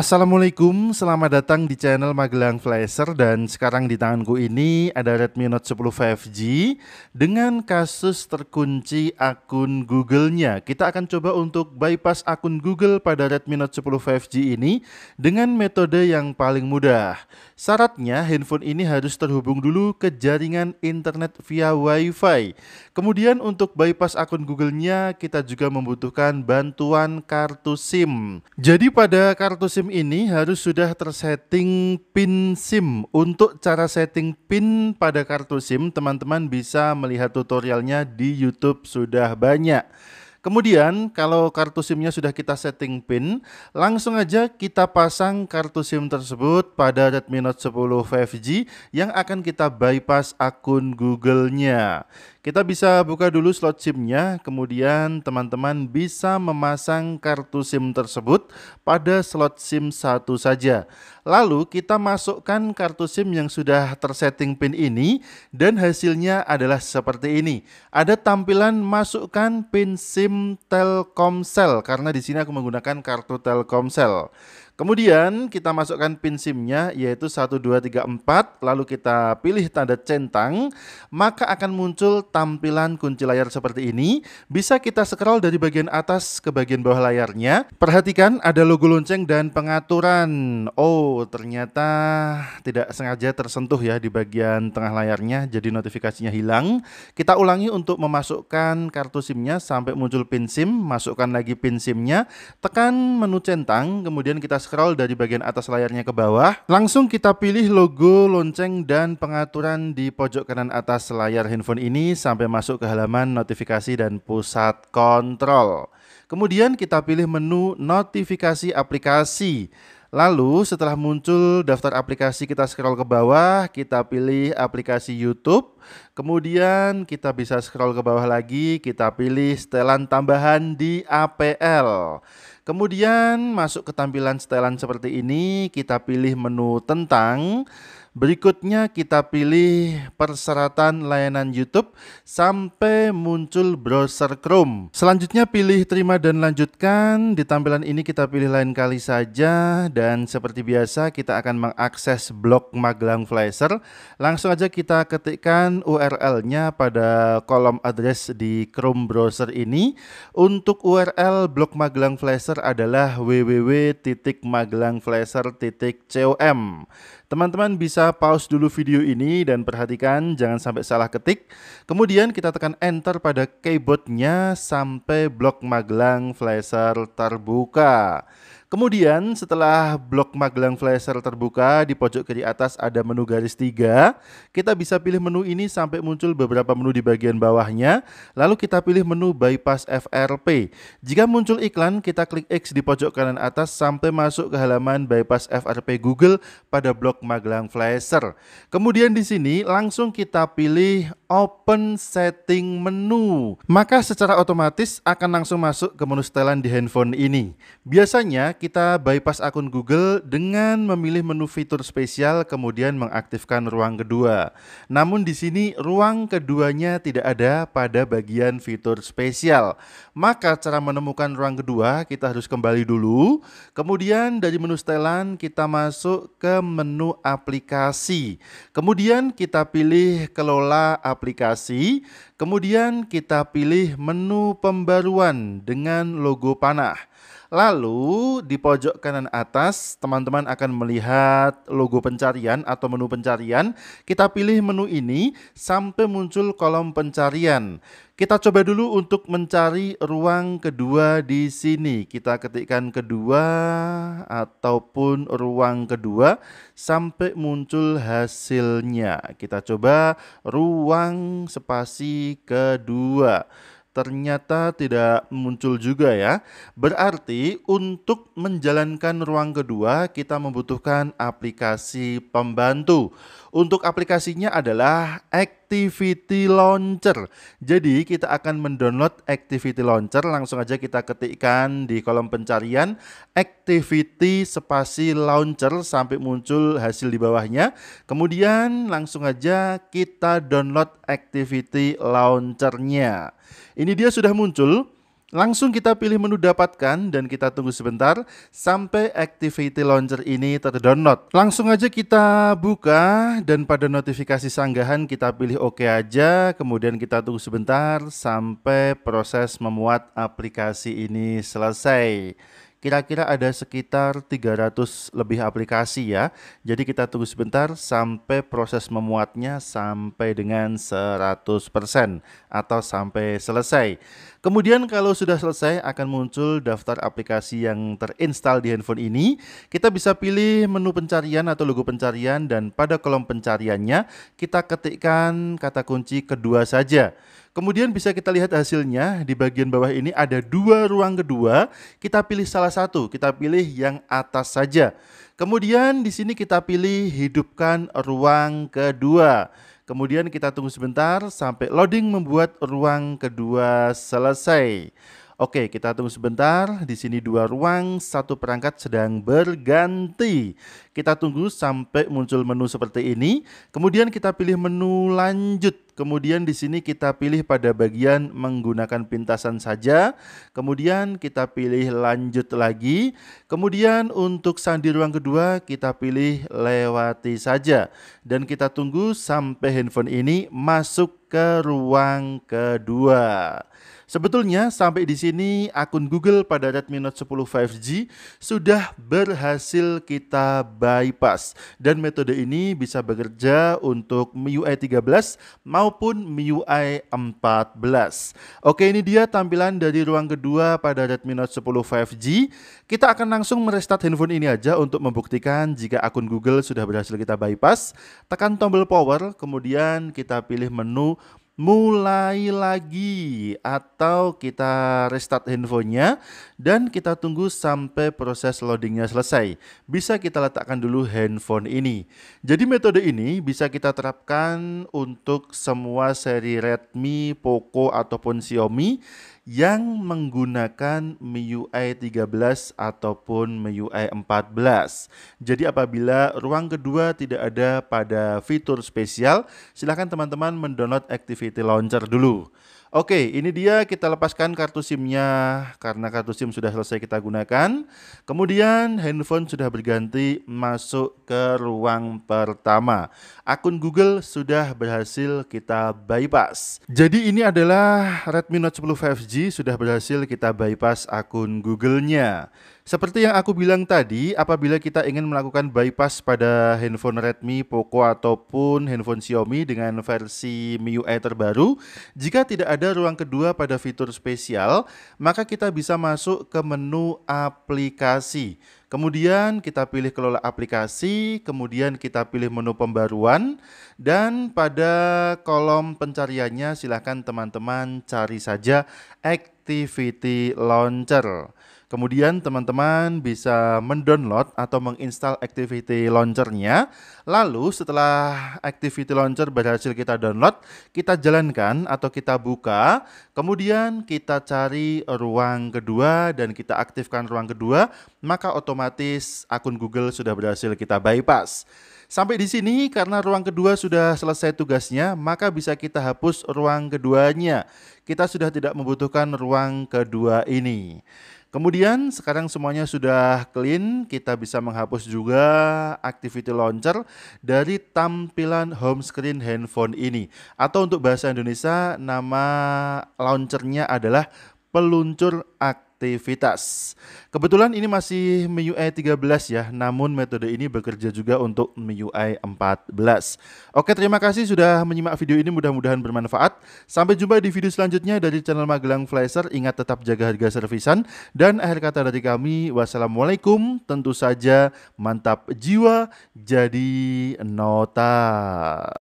Assalamualaikum, selamat datang di channel Magelang Flasher dan sekarang di tanganku ini ada Redmi Note 10 5G dengan kasus terkunci akun Google-nya. Kita akan coba untuk bypass akun Google pada Redmi Note 10 5G ini dengan metode yang paling mudah. Syaratnya handphone ini harus terhubung dulu ke jaringan internet via WiFi. Kemudian untuk bypass akun Google-nya kita juga membutuhkan bantuan kartu SIM. Jadi pada kartu SIM ini harus sudah tersetting PIN SIM. Untuk cara setting PIN pada kartu SIM, teman-teman bisa melihat tutorialnya di YouTube sudah banyak. Kemudian kalau kartu SIM-nya sudah kita setting PIN, langsung aja kita pasang kartu SIM tersebut pada Redmi Note 10 5G yang akan kita bypass akun Google-nya. Kita bisa buka dulu slot SIM-nya, kemudian teman-teman bisa memasang kartu SIM tersebut pada slot SIM satu saja. Lalu kita masukkan kartu SIM yang sudah tersetting PIN ini dan hasilnya adalah seperti ini. Ada tampilan masukkan PIN SIM Telkomsel karena di sini aku menggunakan kartu Telkomsel. Kemudian kita masukkan pin SIM-nya yaitu 1234 lalu kita pilih tanda centang maka akan muncul tampilan kunci layar seperti ini. Bisa kita scroll dari bagian atas ke bagian bawah layarnya. Perhatikan ada logo lonceng dan pengaturan. Oh, ternyata tidak sengaja tersentuh ya di bagian tengah layarnya jadi notifikasinya hilang. Kita ulangi untuk memasukkan kartu SIM-nya sampai muncul pin SIM, masukkan lagi pin SIM-nya, tekan menu centang kemudian kita scroll dari bagian atas layarnya ke bawah. Langsung kita pilih logo, lonceng, dan pengaturan di pojok kanan atas layar handphone ini sampai masuk ke halaman notifikasi dan pusat kontrol. Kemudian kita pilih menu notifikasi aplikasi. Lalu setelah muncul daftar aplikasi kita scroll ke bawah, kita pilih aplikasi YouTube. Kemudian kita bisa scroll ke bawah lagi, kita pilih setelan tambahan di APL. Kemudian masuk ke tampilan setelan seperti ini, kita pilih menu tentang. Berikutnya kita pilih persyaratan layanan YouTube sampai muncul browser Chrome. Selanjutnya pilih terima dan lanjutkan. Di tampilan ini kita pilih lain kali saja dan seperti biasa kita akan mengakses blog Magelang Flasher. Langsung aja kita ketikkan URL-nya pada kolom address di Chrome browser ini. Untuk URL blog Magelang Flasher adalah www.magelangflasher.com. Teman-teman bisa pause dulu video ini dan perhatikan jangan sampai salah ketik. Kemudian kita tekan enter pada keyboardnya sampai blok magelang flasher terbuka. Kemudian setelah blok Magelang Flasher terbuka, di pojok kiri atas ada menu garis tiga. Kita bisa pilih menu ini sampai muncul beberapa menu di bagian bawahnya. Lalu kita pilih menu bypass FRP. Jika muncul iklan, kita klik X di pojok kanan atas sampai masuk ke halaman bypass FRP Google pada blok Magelang Flasher. Kemudian di sini langsung kita pilih open setting menu. Maka secara otomatis akan langsung masuk ke menu setelan di handphone ini. Biasanya kita bypass akun Google dengan memilih menu fitur spesial kemudian mengaktifkan ruang kedua. Namun di sini ruang keduanya tidak ada pada bagian fitur spesial. Maka cara menemukan ruang kedua kita harus kembali dulu. Kemudian dari menu setelan kita masuk ke menu aplikasi. Kemudian kita pilih kelola aplikasi. Kemudian kita pilih menu pembaruan dengan logo panah. Lalu di pojok kanan atas teman-teman akan melihat logo pencarian atau menu pencarian. Kita pilih menu ini sampai muncul kolom pencarian. Kita coba dulu untuk mencari ruang kedua di sini. Kita ketikkan kedua ataupun ruang kedua sampai muncul hasilnya. Kita coba ruang spasi kedua ternyata tidak muncul juga ya. Berarti untuk menjalankan ruang kedua kita membutuhkan aplikasi pembantu. Untuk aplikasinya adalah X Activity Launcher. Jadi kita akan mendownload Activity Launcher, langsung aja kita ketikkan di kolom pencarian Activity spasi Launcher sampai muncul hasil di bawahnya. Kemudian langsung aja kita download Activity Launchernya. Ini dia sudah muncul. Langsung kita pilih menu dapatkan dan kita tunggu sebentar sampai activity launcher ini terdownload. Langsung aja kita buka dan pada notifikasi sanggahan kita pilih oke OK aja, kemudian kita tunggu sebentar sampai proses memuat aplikasi ini selesai kira-kira ada sekitar 300 lebih aplikasi ya. Jadi kita tunggu sebentar sampai proses memuatnya sampai dengan 100% atau sampai selesai. Kemudian kalau sudah selesai akan muncul daftar aplikasi yang terinstal di handphone ini. Kita bisa pilih menu pencarian atau logo pencarian dan pada kolom pencariannya kita ketikkan kata kunci kedua saja. Kemudian bisa kita lihat hasilnya di bagian bawah ini ada dua ruang kedua, kita pilih salah satu, kita pilih yang atas saja. Kemudian di sini kita pilih hidupkan ruang kedua. Kemudian kita tunggu sebentar sampai loading membuat ruang kedua selesai. Oke, kita tunggu sebentar. Di sini dua ruang, satu perangkat sedang berganti. Kita tunggu sampai muncul menu seperti ini. Kemudian kita pilih menu lanjut. Kemudian di sini kita pilih pada bagian menggunakan pintasan saja. Kemudian kita pilih lanjut lagi. Kemudian untuk sandi ruang kedua kita pilih lewati saja. Dan kita tunggu sampai handphone ini masuk ke ruang kedua. Sebetulnya sampai di sini akun Google pada Redmi Note 10 5G sudah berhasil kita bypass dan metode ini bisa bekerja untuk MIUI 13 maupun MIUI 14. Oke, ini dia tampilan dari ruang kedua pada Redmi Note 10 5G. Kita akan langsung merestart handphone ini aja untuk membuktikan jika akun Google sudah berhasil kita bypass. Tekan tombol power, kemudian kita pilih menu mulai lagi atau kita restart handphonenya dan kita tunggu sampai proses loadingnya selesai. Bisa kita letakkan dulu handphone ini. Jadi metode ini bisa kita terapkan untuk semua seri Redmi, Poco ataupun Xiaomi yang menggunakan MIUI 13 ataupun MIUI 14. Jadi apabila ruang kedua tidak ada pada fitur spesial, silakan teman-teman mendownload Activity Launcher dulu. Oke, ini dia kita lepaskan kartu SIM-nya karena kartu SIM sudah selesai kita gunakan. Kemudian handphone sudah berganti masuk ke ruang pertama. Akun Google sudah berhasil kita bypass. Jadi ini adalah Redmi Note 10 5G sudah berhasil kita bypass akun Google-nya. Seperti yang aku bilang tadi, apabila kita ingin melakukan bypass pada handphone Redmi, Poco ataupun handphone Xiaomi dengan versi MIUI terbaru, jika tidak ada ruang kedua pada fitur spesial, maka kita bisa masuk ke menu aplikasi. Kemudian kita pilih kelola aplikasi, kemudian kita pilih menu pembaruan, dan pada kolom pencariannya silahkan teman-teman cari saja Activity Launcher. Kemudian teman-teman bisa mendownload atau menginstal activity launchernya. Lalu setelah activity launcher berhasil kita download, kita jalankan atau kita buka. Kemudian kita cari ruang kedua dan kita aktifkan ruang kedua, maka otomatis akun Google sudah berhasil kita bypass. Sampai di sini karena ruang kedua sudah selesai tugasnya, maka bisa kita hapus ruang keduanya. Kita sudah tidak membutuhkan ruang kedua ini. Kemudian sekarang semuanya sudah clean, kita bisa menghapus juga activity launcher dari tampilan home screen handphone ini. Atau untuk bahasa Indonesia nama launchernya adalah peluncur aktif aktivitas. Kebetulan ini masih MIUI 13 ya, namun metode ini bekerja juga untuk MIUI 14. Oke, terima kasih sudah menyimak video ini, mudah-mudahan bermanfaat. Sampai jumpa di video selanjutnya dari channel Magelang Flasher. Ingat tetap jaga harga servisan. Dan akhir kata dari kami, wassalamualaikum. Tentu saja mantap jiwa, jadi nota.